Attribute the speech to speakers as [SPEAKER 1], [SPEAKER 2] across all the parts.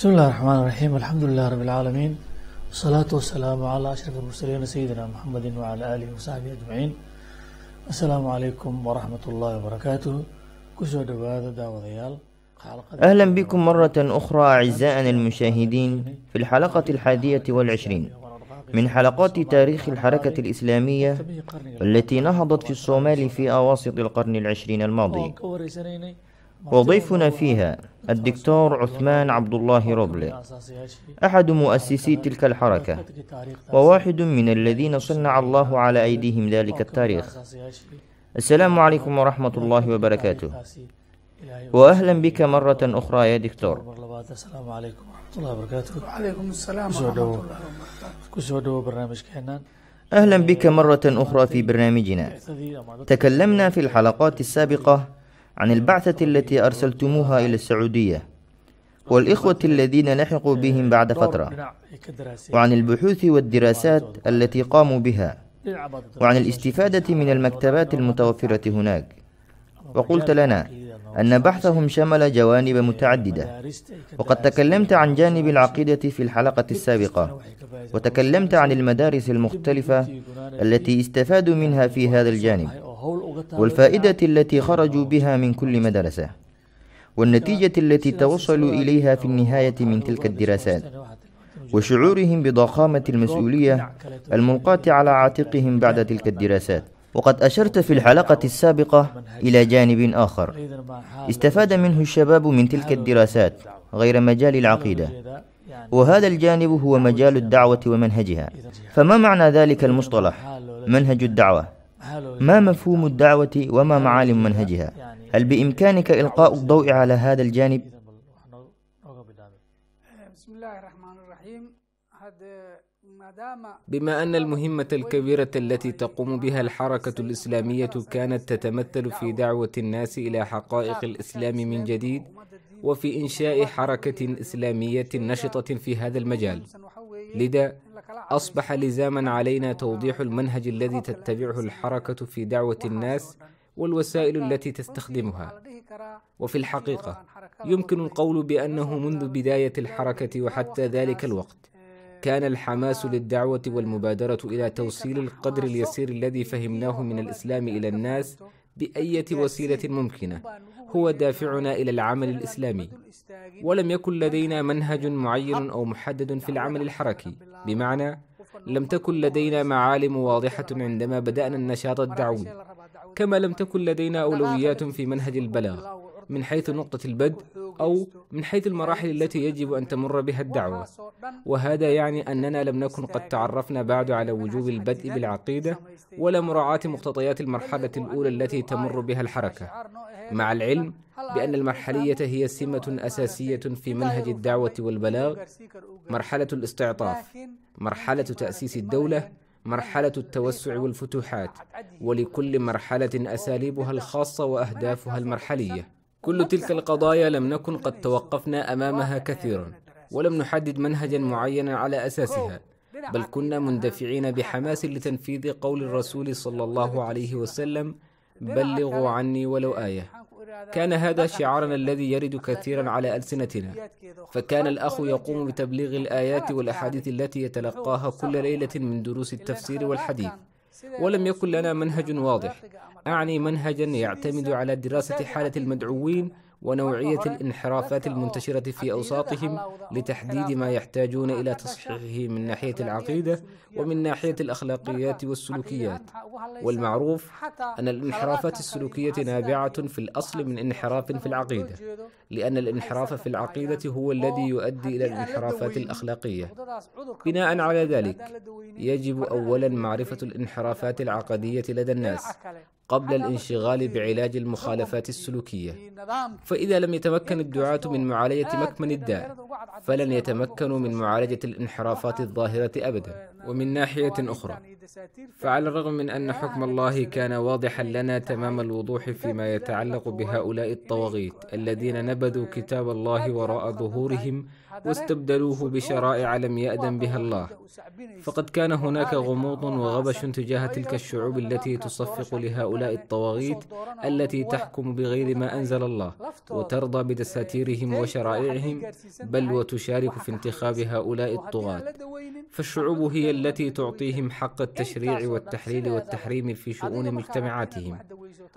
[SPEAKER 1] بسم الله الرحمن الرحيم الحمد لله رب العالمين والصلاة والسلام على أشرف المرسلين سيدنا محمد وعلى آله وصحبه أجمعين السلام عليكم ورحمة الله وبركاته كسو دبادة داوضيال أهلا
[SPEAKER 2] بكم مرة أخرى أعزائنا المشاهدين في الحلقة الحادية والعشرين من حلقات تاريخ الحركة الإسلامية التي نهضت في الصومال في أواسط القرن العشرين الماضي وضيفنا فيها الدكتور عثمان عبد الله روبلي أحد مؤسسي تلك الحركة وواحد من الذين صنع الله على أيديهم ذلك التاريخ السلام عليكم ورحمة الله وبركاته وأهلا بك مرة أخرى يا دكتور
[SPEAKER 1] السلام عليكم ورحمة الله وبركاته وعليكم السلام ورحمة الله وبركاته برنامج كهنان
[SPEAKER 2] أهلا بك مرة أخرى في برنامجنا تكلمنا في الحلقات السابقة عن البعثة التي أرسلتموها إلى السعودية والإخوة الذين لحقوا بهم بعد فترة وعن البحوث والدراسات التي قاموا بها وعن الاستفادة من المكتبات المتوفرة هناك وقلت لنا أن بحثهم شمل جوانب متعددة وقد تكلمت عن جانب العقيدة في الحلقة السابقة وتكلمت عن المدارس المختلفة التي استفادوا منها في هذا الجانب والفائدة التي خرجوا بها من كل مدرسة والنتيجة التي توصلوا إليها في النهاية من تلك الدراسات وشعورهم بضخامة المسؤولية الملقاة على عاتقهم بعد تلك الدراسات وقد أشرت في الحلقة السابقة إلى جانب آخر استفاد منه الشباب من تلك الدراسات غير مجال العقيدة وهذا الجانب هو مجال الدعوة ومنهجها فما معنى ذلك المصطلح منهج الدعوة ما مفهوم الدعوة وما معالم منهجها؟ يعني هل بإمكانك يعني إلقاء الضوء على هذا الجانب؟
[SPEAKER 1] بسم الله الرحمن الرحيم
[SPEAKER 3] بما أن المهمة الكبيرة التي تقوم بها الحركة الإسلامية كانت تتمثل في دعوة الناس إلى حقائق الإسلام من جديد وفي إنشاء حركة إسلامية نشطة في هذا المجال لذا أصبح لزاما علينا توضيح المنهج الذي تتبعه الحركة في دعوة الناس والوسائل التي تستخدمها وفي الحقيقة يمكن القول بأنه منذ بداية الحركة وحتى ذلك الوقت كان الحماس للدعوة والمبادرة إلى توصيل القدر اليسير الذي فهمناه من الإسلام إلى الناس باية وسيلة ممكنة هو دافعنا الى العمل الاسلامي ولم يكن لدينا منهج معين او محدد في العمل الحركي بمعنى لم تكن لدينا معالم واضحة عندما بدأنا النشاط الدعوي كما لم تكن لدينا نعم، أولويات نعم. في منهج نعم. البلاغ من حيث نقطة البدء أو من حيث المراحل التي يجب أن تمر بها الدعوة وهذا يعني أننا لم نكن قد تعرفنا بعد على وجوب البدء بالعقيدة ولا مراعاة مقتضيات المرحلة الأولى التي تمر بها الحركة مع العلم بأن المرحلية هي سمة أساسية في منهج الدعوة والبلاغ مرحلة الاستعطاف مرحلة تأسيس الدولة مرحلة التوسع والفتوحات ولكل مرحلة أساليبها الخاصة وأهدافها المرحلية كل تلك القضايا لم نكن قد توقفنا امامها كثيرا ولم نحدد منهجا معينا على اساسها بل كنا مندفعين بحماس لتنفيذ قول الرسول صلى الله عليه وسلم بلغوا عني ولو ايه كان هذا شعارنا الذي يرد كثيرا على ألسنتنا فكان الأخ يقوم بتبليغ الآيات والأحاديث التي يتلقاها كل ليلة من دروس التفسير والحديث ولم يكن لنا منهج واضح أعني منهجا يعتمد على دراسة حالة المدعوين ونوعية الانحرافات المنتشرة في أوساطهم لتحديد ما يحتاجون إلى تصحيحه من ناحية العقيدة ومن ناحية الأخلاقيات والسلوكيات والمعروف أن الانحرافات السلوكية نابعة في الأصل من انحراف في العقيدة لأن الانحراف في العقيدة هو الذي يؤدي إلى الانحرافات الأخلاقية بناء على ذلك يجب أولا معرفة الانحرافات العقدية لدى الناس قبل الانشغال بعلاج المخالفات السلوكية فإذا لم يتمكن الدعاة من معالجة مكمن الداء فلن يتمكنوا من معالجة الانحرافات الظاهرة أبدا ومن ناحية أخرى فعلى الرغم من أن حكم الله كان واضحا لنا تمام الوضوح فيما يتعلق بهؤلاء الطواغيت الذين نبذوا كتاب الله وراء ظهورهم واستبدلوه بشرائع لم يأذن بها الله فقد كان هناك غموض وغبش تجاه تلك الشعوب التي تصفق لهؤلاء الطواغيت التي تحكم بغير ما أنزل الله وترضى بدساتيرهم وشرائعهم بل وتشارك في انتخاب هؤلاء الطغاة فالشعوب هي التي تعطيهم حق التشريع والتحليل والتحريم في شؤون مجتمعاتهم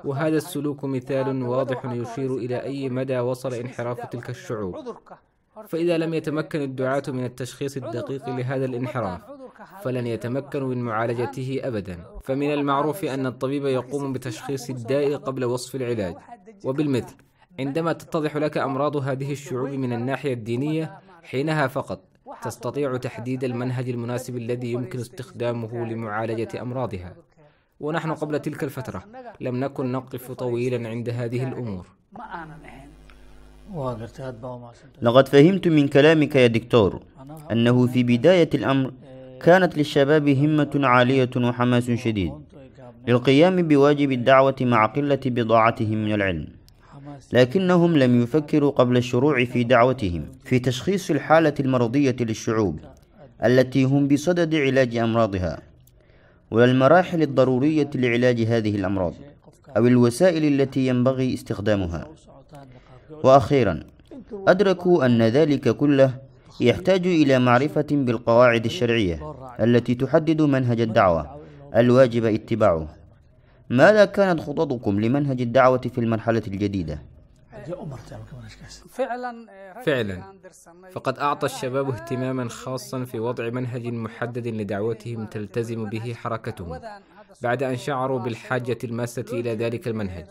[SPEAKER 3] وهذا السلوك مثال واضح يشير إلى أي مدى وصل انحراف تلك الشعوب فإذا لم يتمكن الدعاة من التشخيص الدقيق آه، لهذا الانحراف فلن يتمكنوا من معالجته أبدا فمن المعروف أن الطبيب يقوم بتشخيص الداء قبل وصف العلاج وبالمثل عندما تتضح لك أمراض هذه الشعوب من الناحية الدينية حينها فقط تستطيع تحديد المنهج المناسب الذي يمكن استخدامه لمعالجة أمراضها ونحن قبل تلك الفترة لم نكن نقف طويلا عند هذه الأمور
[SPEAKER 2] لقد فهمت من كلامك يا دكتور أنه في بداية الأمر كانت للشباب همة عالية وحماس شديد للقيام بواجب الدعوة مع قلة بضاعتهم من العلم لكنهم لم يفكروا قبل الشروع في دعوتهم في تشخيص الحالة المرضية للشعوب التي هم بصدد علاج أمراضها والمراحل الضرورية لعلاج هذه الأمراض أو الوسائل التي ينبغي استخدامها وأخيرا أدركوا أن ذلك كله يحتاج إلى معرفة بالقواعد الشرعية التي تحدد منهج الدعوة الواجب اتباعه ماذا كانت خططكم لمنهج الدعوة في المرحلة الجديدة؟
[SPEAKER 1] فعلا
[SPEAKER 3] فقد أعطى الشباب اهتماما خاصا في وضع منهج محدد لدعوتهم تلتزم به حركتهم بعد أن شعروا بالحاجة الماسة إلى ذلك المنهج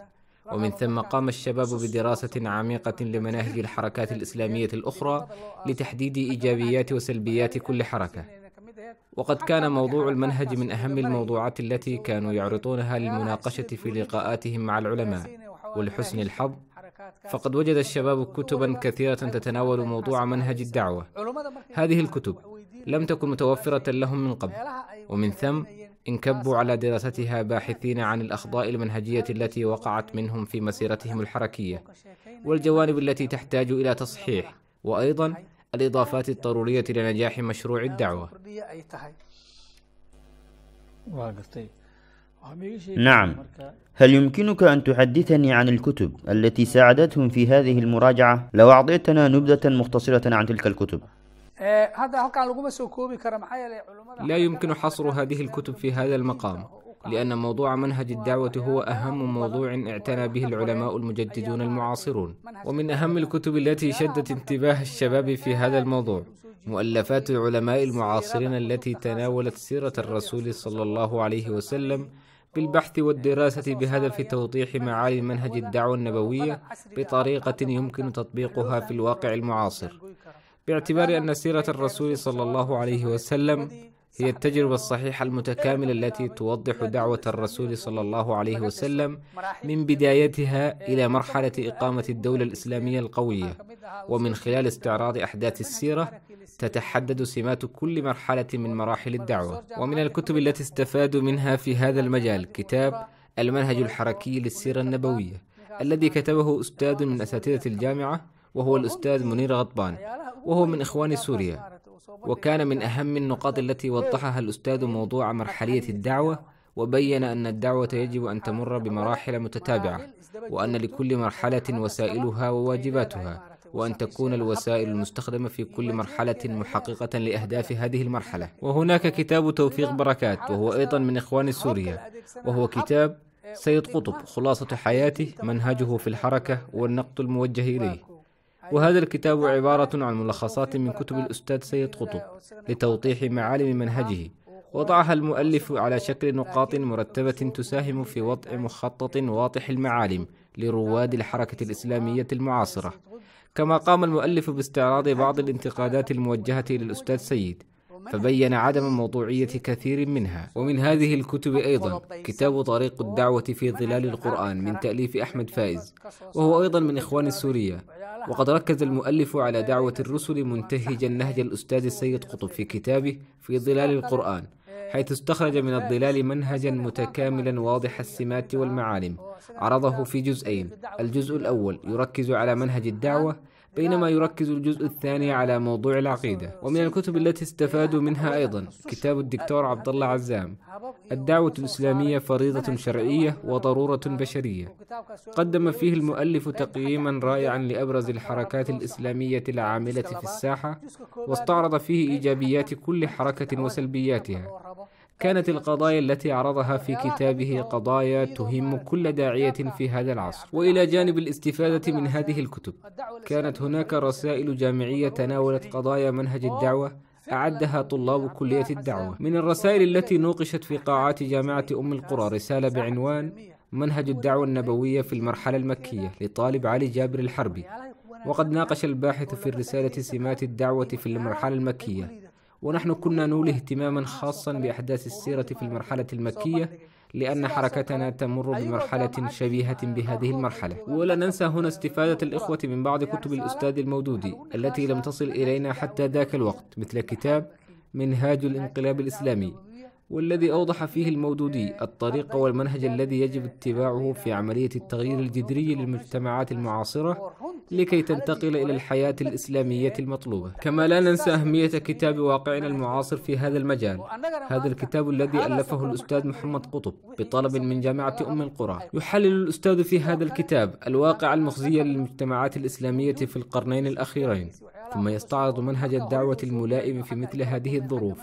[SPEAKER 3] ومن ثم قام الشباب بدراسة عميقة لمناهج الحركات الإسلامية الأخرى لتحديد إيجابيات وسلبيات كل حركة وقد كان موضوع المنهج من أهم الموضوعات التي كانوا يعرضونها للمناقشة في لقاءاتهم مع العلماء ولحسن الحظ فقد وجد الشباب كتبا كثيرة تتناول موضوع منهج الدعوة هذه الكتب لم تكن متوفرة لهم من قبل ومن ثم انكبوا على دراستها باحثين عن الأخطاء المنهجية التي وقعت منهم في مسيرتهم الحركية والجوانب التي تحتاج إلى تصحيح وأيضا الإضافات الضرورية لنجاح مشروع الدعوة
[SPEAKER 1] طيب. نعم
[SPEAKER 3] هل
[SPEAKER 2] يمكنك أن تحدثني عن الكتب التي ساعدتهم في هذه المراجعة لو أعطيتنا نبذة مختصرة عن تلك الكتب
[SPEAKER 1] إيه،
[SPEAKER 3] لا يمكن حصر هذه الكتب في هذا المقام لأن موضوع منهج الدعوة هو أهم موضوع اعتنى به العلماء المجددون المعاصرون ومن أهم الكتب التي شدت انتباه الشباب في هذا الموضوع مؤلفات العلماء المعاصرين التي تناولت سيرة الرسول صلى الله عليه وسلم بالبحث والدراسة بهدف توضيح معالي منهج الدعوة النبوية بطريقة يمكن تطبيقها في الواقع المعاصر باعتبار أن سيرة الرسول صلى الله عليه وسلم هي التجربة الصحيحة المتكاملة التي توضح دعوة الرسول صلى الله عليه وسلم من بدايتها إلى مرحلة إقامة الدولة الإسلامية القوية، ومن خلال استعراض أحداث السيرة تتحدد سمات كل مرحلة من مراحل الدعوة، ومن الكتب التي استفادوا منها في هذا المجال كتاب المنهج الحركي للسيرة النبوية، الذي كتبه أستاذ من أساتذة الجامعة وهو الأستاذ منير غطبان وهو من إخوان سوريا وكان من أهم النقاط التي وضحها الأستاذ موضوع مرحلية الدعوة وبين أن الدعوة يجب أن تمر بمراحل متتابعة وأن لكل مرحلة وسائلها وواجباتها وأن تكون الوسائل المستخدمة في كل مرحلة محققة لأهداف هذه المرحلة وهناك كتاب توفيق بركات وهو أيضا من إخوان سوريا وهو كتاب سيد قطب خلاصة حياته منهجه في الحركة والنقد الموجه إليه وهذا الكتاب عبارة عن ملخصات من كتب الأستاذ سيد قطب لتوضيح معالم منهجه وضعها المؤلف على شكل نقاط مرتبة تساهم في وضع مخطط واضح المعالم لرواد الحركة الإسلامية المعاصرة كما قام المؤلف باستعراض بعض الانتقادات الموجهة للأستاذ سيد فبين عدم موضوعية كثير منها ومن هذه الكتب أيضا كتاب طريق الدعوة في ظلال القرآن من تأليف أحمد فائز وهو أيضا من إخوان السورية وقد ركز المؤلف على دعوة الرسل منتهجا نهج الأستاذ السيد قطب في كتابه في ظلال القرآن حيث استخرج من الظلال منهجا متكاملا واضح السمات والمعالم عرضه في جزئين الجزء الأول يركز على منهج الدعوة بينما يركز الجزء الثاني على موضوع العقيدة ومن الكتب التي استفادوا منها أيضا كتاب الدكتور عبد الله عزام الدعوة الإسلامية فريضة شرعية وضرورة بشرية قدم فيه المؤلف تقييما رائعا لأبرز الحركات الإسلامية العاملة في الساحة واستعرض فيه إيجابيات كل حركة وسلبياتها كانت القضايا التي عرضها في كتابه قضايا تهم كل داعية في هذا العصر وإلى جانب الاستفادة من هذه الكتب كانت هناك رسائل جامعية تناولت قضايا منهج الدعوة أعدها طلاب كلية الدعوة من الرسائل التي نوقشت في قاعات جامعة أم القرى رسالة بعنوان منهج الدعوة النبوية في المرحلة المكية لطالب علي جابر الحربي وقد ناقش الباحث في الرسالة سمات الدعوة في المرحلة المكية ونحن كنا نولي اهتماما خاصا بأحداث السيرة في المرحلة المكية لأن حركتنا تمر بمرحلة شبيهة بهذه المرحلة ولا ننسى هنا استفادة الإخوة من بعض كتب الأستاذ المودودي التي لم تصل إلينا حتى ذاك الوقت مثل كتاب منهاج الانقلاب الإسلامي والذي أوضح فيه المودودي الطريق والمنهج الذي يجب اتباعه في عملية التغيير الجذري للمجتمعات المعاصرة لكي تنتقل إلى الحياة الإسلامية المطلوبة كما لا ننسى أهمية كتاب واقعنا المعاصر في هذا المجال هذا الكتاب الذي ألفه الأستاذ محمد قطب بطلب من جامعة أم القرى يحلل الأستاذ في هذا الكتاب الواقع المخزي للمجتمعات الإسلامية في القرنين الأخيرين ثم يستعرض منهج الدعوة الملائم في مثل هذه الظروف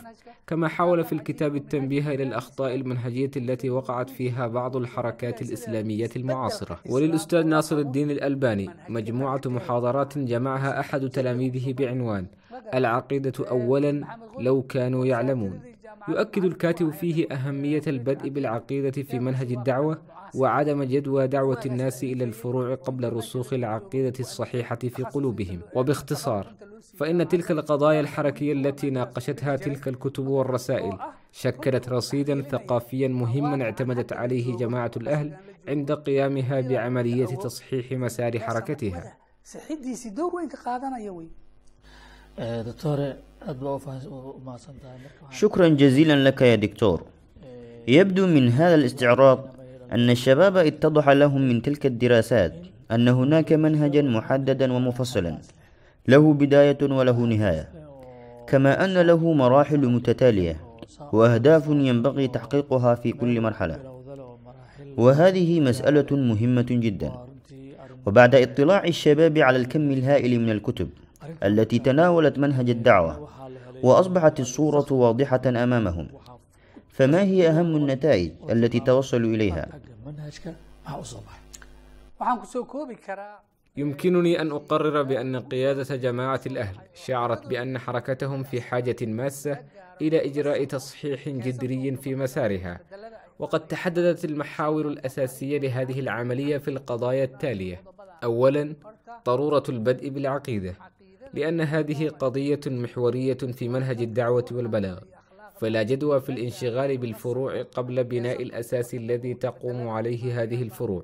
[SPEAKER 3] كما حاول في الكتاب التنبيه إلى الأخطاء المنهجية التي وقعت فيها بعض الحركات الإسلامية المعاصرة وللأستاذ ناصر الدين الألباني مجموعة محاضرات جمعها أحد تلاميذه بعنوان العقيدة أولا لو كانوا يعلمون يؤكد الكاتب فيه أهمية البدء بالعقيدة في منهج الدعوة وعدم جدوى دعوة الناس إلى الفروع قبل رسوخ العقيدة الصحيحة في قلوبهم وباختصار فإن تلك القضايا الحركية التي ناقشتها تلك الكتب والرسائل شكلت رصيدا ثقافيا مهما اعتمدت عليه جماعة الأهل عند قيامها بعملية تصحيح مسار حركتها
[SPEAKER 1] أه،
[SPEAKER 3] شكرا جزيلا
[SPEAKER 2] لك يا دكتور أه. يبدو من هذا الاستعراض أن الشباب اتضح لهم من تلك الدراسات أن هناك منهجا محددا ومفصلا له بداية وله نهاية كما أن له مراحل متتالية وأهداف ينبغي تحقيقها في كل مرحلة وهذه مسألة مهمة جدا وبعد اطلاع الشباب على الكم الهائل من الكتب التي تناولت منهج الدعوة وأصبحت الصورة واضحة أمامهم فما هي أهم النتائج التي توصلوا إليها؟
[SPEAKER 3] يمكنني أن أقرر بأن قيادة جماعة الأهل شعرت بأن حركتهم في حاجة ماسة إلى إجراء تصحيح جذري في مسارها وقد تحددت المحاور الأساسية لهذه العملية في القضايا التالية أولا ضرورة البدء بالعقيدة لأن هذه قضية محورية في منهج الدعوة والبلاغ فلا جدوى في الانشغال بالفروع قبل بناء الأساس الذي تقوم عليه هذه الفروع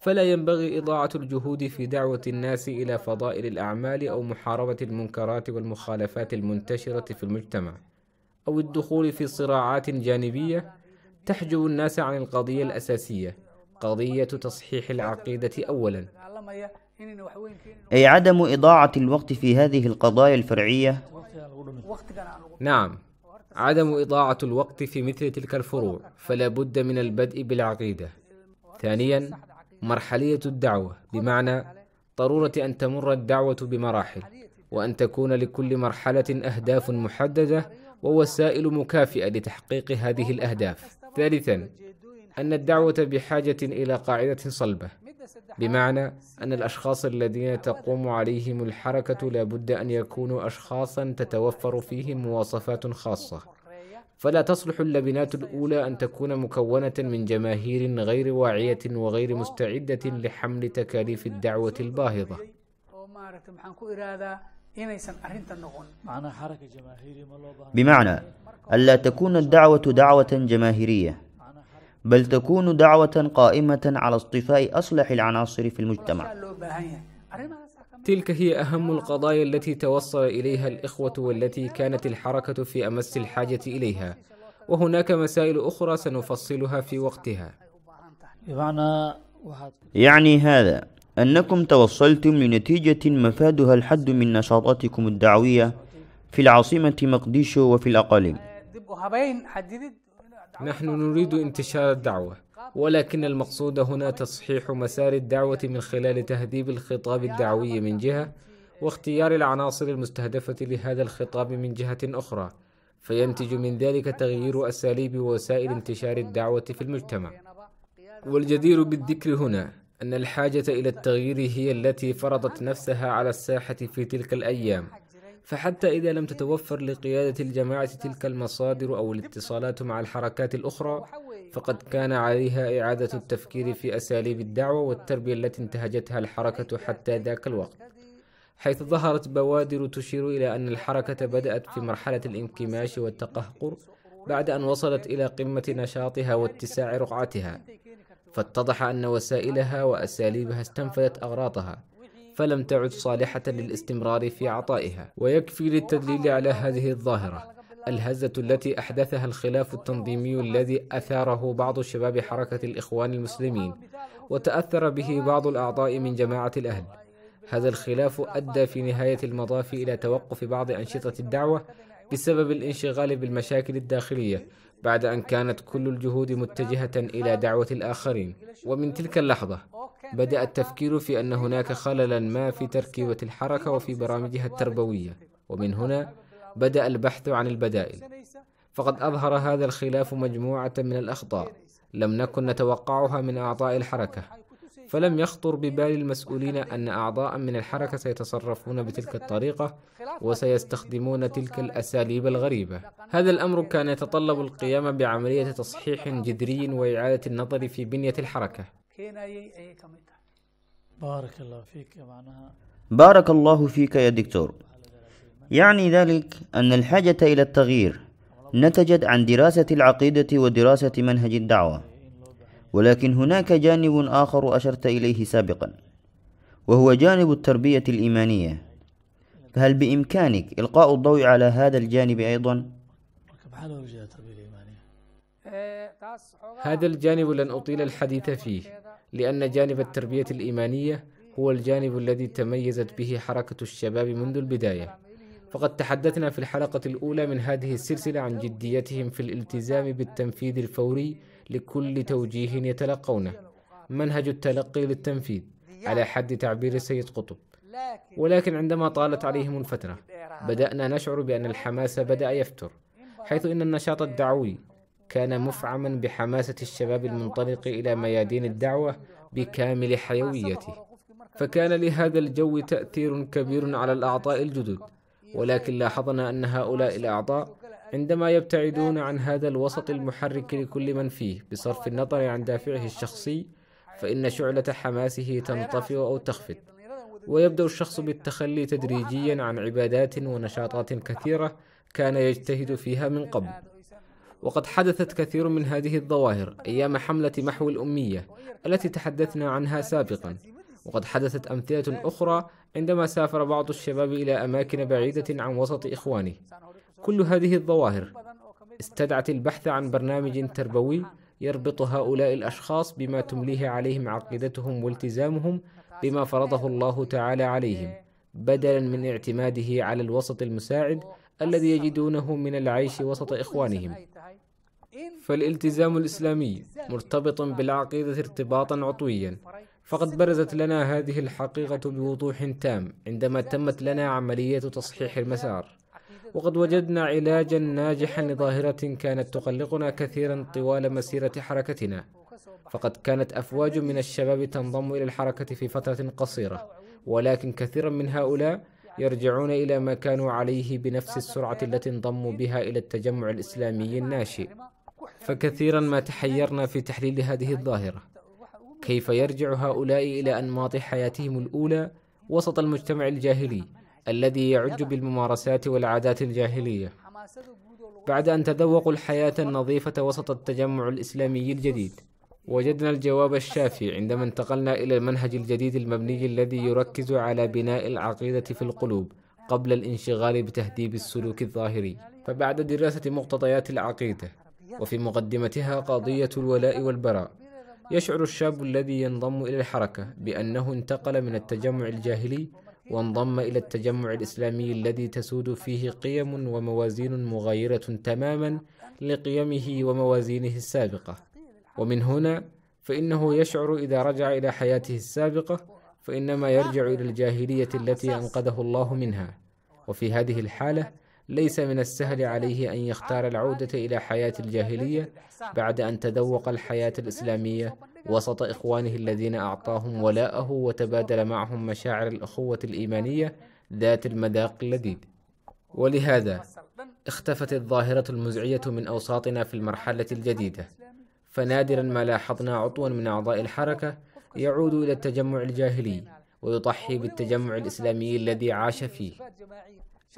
[SPEAKER 3] فلا ينبغي إضاعة الجهود في دعوة الناس إلى فضائل الأعمال أو محاربة المنكرات والمخالفات المنتشرة في المجتمع أو الدخول في صراعات جانبية تحجب الناس عن القضية الأساسية قضية تصحيح العقيدة أولا
[SPEAKER 2] أي عدم إضاعة الوقت في هذه القضايا الفرعية
[SPEAKER 3] نعم عدم إضاعة الوقت في مثل تلك الفروع فلا بد من البدء بالعقيدة ثانيا مرحلية الدعوة بمعنى ضرورة أن تمر الدعوة بمراحل وأن تكون لكل مرحلة أهداف محددة ووسائل مكافئة لتحقيق هذه الأهداف ثالثا أن الدعوة بحاجة إلى قاعدة صلبة بمعنى أن الأشخاص الذين تقوم عليهم الحركة لابد أن يكونوا أشخاصا تتوفر فيهم مواصفات خاصة فلا تصلح اللبنات الأولى أن تكون مكونة من جماهير غير واعية وغير مستعدة لحمل تكاليف الدعوة الباهظة بمعنى ألا تكون
[SPEAKER 2] الدعوة دعوة جماهيرية بل تكون دعوة قائمة على اصطفاء أصلح العناصر في المجتمع
[SPEAKER 3] تلك هي أهم القضايا التي توصل إليها الإخوة والتي كانت الحركة في أمس الحاجة إليها وهناك مسائل أخرى سنفصلها في وقتها
[SPEAKER 2] يعني هذا أنكم توصلتم لنتيجة مفادها الحد من نشاطاتكم الدعوية في العاصمة مقديشو وفي الأقاليم
[SPEAKER 3] نحن نريد انتشار الدعوة ولكن المقصود هنا تصحيح مسار الدعوة من خلال تهذيب الخطاب الدعوي من جهة واختيار العناصر المستهدفة لهذا الخطاب من جهة أخرى فينتج من ذلك تغيير أساليب ووسائل انتشار الدعوة في المجتمع والجدير بالذكر هنا أن الحاجة إلى التغيير هي التي فرضت نفسها على الساحة في تلك الأيام فحتى إذا لم تتوفر لقيادة الجماعة تلك المصادر أو الاتصالات مع الحركات الأخرى فقد كان عليها إعادة التفكير في أساليب الدعوة والتربية التي انتهجتها الحركة حتى ذاك الوقت حيث ظهرت بوادر تشير إلى أن الحركة بدأت في مرحلة الانكماش والتقهقر بعد أن وصلت إلى قمة نشاطها واتساع رقعتها فاتضح أن وسائلها وأساليبها استنفذت أغراضها فلم تعد صالحة للاستمرار في عطائها ويكفي للتدليل على هذه الظاهرة الهزة التي أحدثها الخلاف التنظيمي الذي أثاره بعض شباب حركة الإخوان المسلمين وتأثر به بعض الأعضاء من جماعة الأهل هذا الخلاف أدى في نهاية المطاف إلى توقف بعض أنشطة الدعوة بسبب الانشغال بالمشاكل الداخلية بعد أن كانت كل الجهود متجهة إلى دعوة الآخرين ومن تلك اللحظة بدأ التفكير في أن هناك خللا ما في تركيبة الحركة وفي برامجها التربوية ومن هنا بدأ البحث عن البدائل فقد أظهر هذا الخلاف مجموعة من الأخطاء لم نكن نتوقعها من أعضاء الحركة فلم يخطر ببال المسؤولين أن أعضاء من الحركة سيتصرفون بتلك الطريقة وسيستخدمون تلك الأساليب الغريبة. هذا الأمر كان يتطلب القيام بعملية تصحيح جذري وإعادة النظر في بنية الحركة،
[SPEAKER 1] بارك الله فيك معناها
[SPEAKER 2] بارك الله فيك يا دكتور يعني ذلك أن الحاجة إلى التغيير نتجت عن دراسة العقيدة ودراسة منهج الدعوة ولكن هناك جانب آخر أشرت إليه سابقا وهو جانب التربية الإيمانية فهل بإمكانك إلقاء الضوء على هذا الجانب أيضا؟
[SPEAKER 3] إيه، هذا الجانب لن أطيل الحديث فيه لأن جانب التربية الإيمانية هو الجانب الذي تميزت به حركة الشباب منذ البداية فقد تحدثنا في الحلقة الأولى من هذه السلسلة عن جديتهم في الالتزام بالتنفيذ الفوري لكل توجيه يتلقونه منهج التلقي للتنفيذ على حد تعبير السيد قطب ولكن عندما طالت عليهم الفترة بدأنا نشعر بأن الحماس بدأ يفتر حيث أن النشاط الدعوي كان مفعما بحماسة الشباب المنطلق إلى ميادين الدعوة بكامل حيويته فكان لهذا الجو تأثير كبير على الأعضاء الجدد ولكن لاحظنا أن هؤلاء الأعضاء عندما يبتعدون عن هذا الوسط المحرك لكل من فيه بصرف النظر عن دافعه الشخصي فإن شعلة حماسه تنطفئ أو تخفت ويبدأ الشخص بالتخلي تدريجيا عن عبادات ونشاطات كثيرة كان يجتهد فيها من قبل وقد حدثت كثير من هذه الظواهر أيام حملة محو الأمية التي تحدثنا عنها سابقا وقد حدثت أمثلة أخرى عندما سافر بعض الشباب إلى أماكن بعيدة عن وسط إخوانه كل هذه الظواهر استدعت البحث عن برنامج تربوي يربط هؤلاء الأشخاص بما تمليه عليهم عقيدتهم والتزامهم بما فرضه الله تعالى عليهم بدلا من اعتماده على الوسط المساعد الذي يجدونه من العيش وسط إخوانهم فالالتزام الإسلامي مرتبط بالعقيدة ارتباطا عطويا فقد برزت لنا هذه الحقيقة بوضوح تام عندما تمت لنا عملية تصحيح المسار وقد وجدنا علاجا ناجحا لظاهرة كانت تقلقنا كثيرا طوال مسيرة حركتنا فقد كانت أفواج من الشباب تنضم إلى الحركة في فترة قصيرة ولكن كثيرا من هؤلاء يرجعون إلى ما كانوا عليه بنفس السرعة التي انضموا بها إلى التجمع الإسلامي الناشئ فكثيرا ما تحيرنا في تحليل هذه الظاهرة كيف يرجع هؤلاء إلى أنماط حياتهم الأولى وسط المجتمع الجاهلي الذي يعج بالممارسات والعادات الجاهلية بعد أن تذوقوا الحياة النظيفة وسط التجمع الإسلامي الجديد وجدنا الجواب الشافي عندما انتقلنا إلى المنهج الجديد المبني الذي يركز على بناء العقيدة في القلوب قبل الانشغال بتهذيب السلوك الظاهري فبعد دراسة مقتضيات العقيدة وفي مقدمتها قضية الولاء والبراء يشعر الشاب الذي ينضم إلى الحركة بأنه انتقل من التجمع الجاهلي وانضم إلى التجمع الإسلامي الذي تسود فيه قيم وموازين مغايرة تماما لقيمه وموازينه السابقة ومن هنا فإنه يشعر إذا رجع إلى حياته السابقة فإنما يرجع إلى الجاهلية التي أنقذه الله منها وفي هذه الحالة ليس من السهل عليه أن يختار العودة إلى حياة الجاهلية بعد أن تذوق الحياة الإسلامية وسط إخوانه الذين أعطاهم ولاءه وتبادل معهم مشاعر الأخوة الإيمانية ذات المذاق اللذيذ ولهذا اختفت الظاهرة المزعية من أوساطنا في المرحلة الجديدة فنادرا ما لاحظنا عضوا من أعضاء الحركة يعود إلى التجمع الجاهلي ويضحي بالتجمع الإسلامي الذي عاش فيه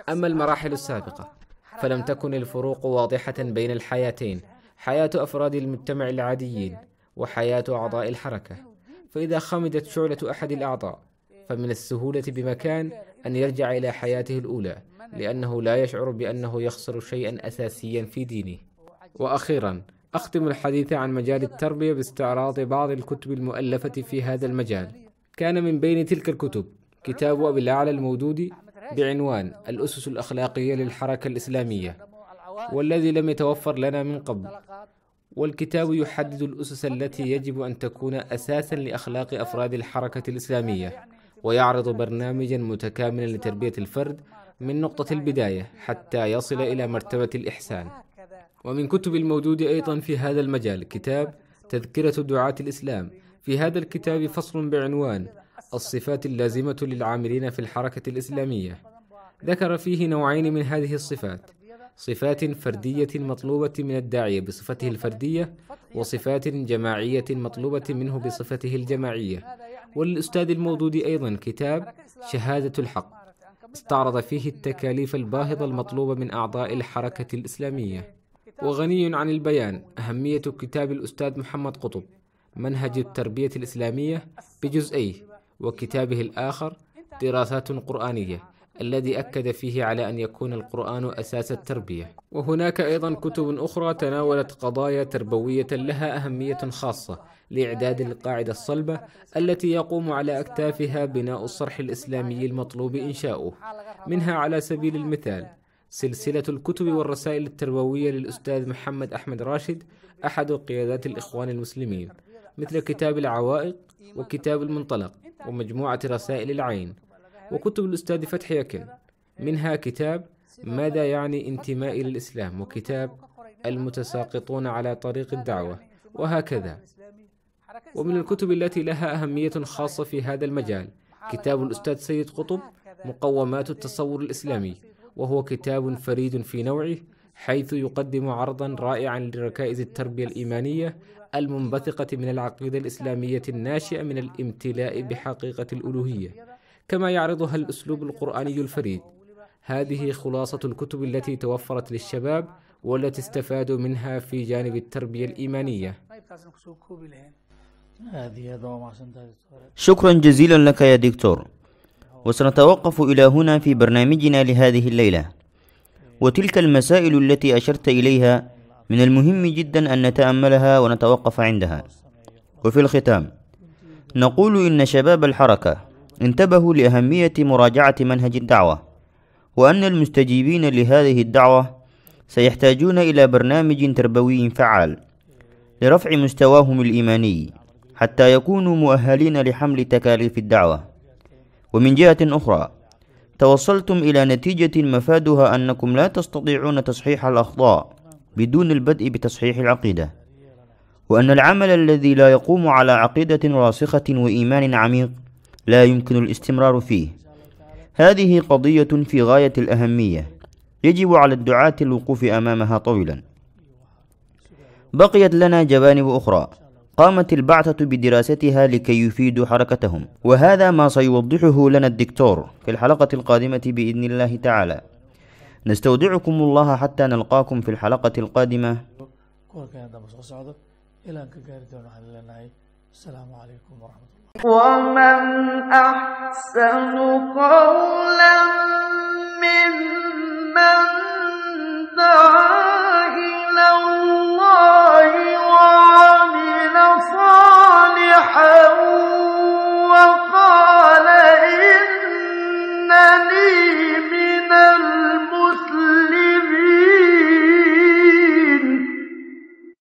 [SPEAKER 3] أما المراحل السابقة فلم تكن الفروق واضحة بين الحياتين حياة أفراد المجتمع العاديين وحياة أعضاء الحركة فإذا خمدت شعلة أحد الأعضاء فمن السهولة بمكان أن يرجع إلى حياته الأولى لأنه لا يشعر بأنه يخسر شيئا أساسيا في دينه وأخيرا أختم الحديث عن مجال التربية باستعراض بعض الكتب المؤلفة في هذا المجال كان من بين تلك الكتب كتاب أبي الأعلى المودودي بعنوان الأسس الأخلاقية للحركة الإسلامية والذي لم يتوفر لنا من قبل والكتاب يحدد الأسس التي يجب أن تكون أساسا لأخلاق أفراد الحركة الإسلامية ويعرض برنامجا متكاملا لتربية الفرد من نقطة البداية حتى يصل إلى مرتبة الإحسان ومن كتب الموجودة أيضا في هذا المجال كتاب تذكرة دعاة الإسلام في هذا الكتاب فصل بعنوان الصفات اللازمة للعاملين في الحركة الإسلامية ذكر فيه نوعين من هذه الصفات صفات فردية مطلوبة من الداعية بصفته الفردية وصفات جماعية مطلوبة منه بصفته الجماعية وللأستاذ الموضود أيضا كتاب شهادة الحق استعرض فيه التكاليف الباهظة المطلوبة من أعضاء الحركة الإسلامية وغني عن البيان أهمية كتاب الأستاذ محمد قطب منهج التربية الإسلامية بجزئيه وكتابه الآخر دراسات قرآنية الذي أكد فيه على أن يكون القرآن أساس التربية وهناك أيضا كتب أخرى تناولت قضايا تربوية لها أهمية خاصة لإعداد القاعدة الصلبة التي يقوم على أكتافها بناء الصرح الإسلامي المطلوب إنشاؤه منها على سبيل المثال سلسلة الكتب والرسائل التربوية للأستاذ محمد أحمد راشد أحد قيادات الإخوان المسلمين مثل كتاب العوائق وكتاب المنطلق ومجموعة رسائل العين وكتب الأستاذ فتح يكن منها كتاب ماذا يعني انتماء للإسلام وكتاب المتساقطون على طريق الدعوة وهكذا ومن الكتب التي لها أهمية خاصة في هذا المجال كتاب الأستاذ سيد قطب مقومات التصور الإسلامي وهو كتاب فريد في نوعه حيث يقدم عرضا رائعا لركائز التربية الإيمانية المنبثقة من العقيدة الإسلامية الناشئة من الامتلاء بحقيقة الألوهية كما يعرضها الأسلوب القرآني الفريد هذه خلاصة الكتب التي توفرت للشباب والتي استفادوا منها في جانب التربية الإيمانية
[SPEAKER 2] شكرا جزيلا لك يا دكتور وسنتوقف إلى هنا في برنامجنا لهذه الليلة وتلك المسائل التي أشرت إليها من المهم جدا أن نتأملها ونتوقف عندها وفي الختام نقول إن شباب الحركة انتبهوا لأهمية مراجعة منهج الدعوة وأن المستجيبين لهذه الدعوة سيحتاجون إلى برنامج تربوي فعال لرفع مستواهم الإيماني حتى يكونوا مؤهلين لحمل تكاليف الدعوة ومن جهة أخرى توصلتم إلى نتيجة مفادها أنكم لا تستطيعون تصحيح الأخطاء بدون البدء بتصحيح العقيدة وأن العمل الذي لا يقوم على عقيدة راسخة وإيمان عميق لا يمكن الاستمرار فيه هذه قضية في غاية الأهمية يجب على الدعاة الوقوف أمامها طويلا بقيت لنا جوانب أخرى قامت البعثة بدراستها لكي يفيدوا حركتهم وهذا ما سيوضحه لنا الدكتور في الحلقة القادمة بإذن الله تعالى نستودعكم الله حتى نلقاكم في الحلقة القادمة
[SPEAKER 1] السلام عليكم ورحمة
[SPEAKER 3] الله ومن أحسن قولا
[SPEAKER 1] ممن دعا
[SPEAKER 3] إلى الله